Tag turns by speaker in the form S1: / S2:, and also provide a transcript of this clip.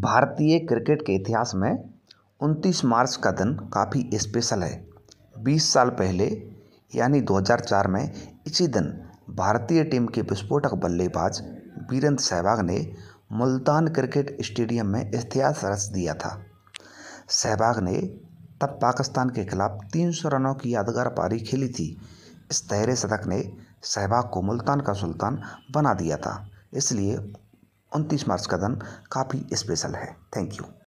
S1: भारतीय क्रिकेट के इतिहास में उनतीस मार्च का दिन काफ़ी स्पेशल है बीस साल पहले यानी 2004 में इसी दिन भारतीय टीम के विस्फोटक बल्लेबाज वीरेंद्र सहवाग ने मुल्तान क्रिकेट स्टेडियम में इतिहास रच दिया था सहवाग ने तब पाकिस्तान के खिलाफ 300 रनों की यादगार पारी खेली थी इस तहरे शतक ने सहवाग को मुल्तान का सुल्तान बना दिया था इसलिए उनतीस मार्च का दिन काफ़ी स्पेशल है थैंक यू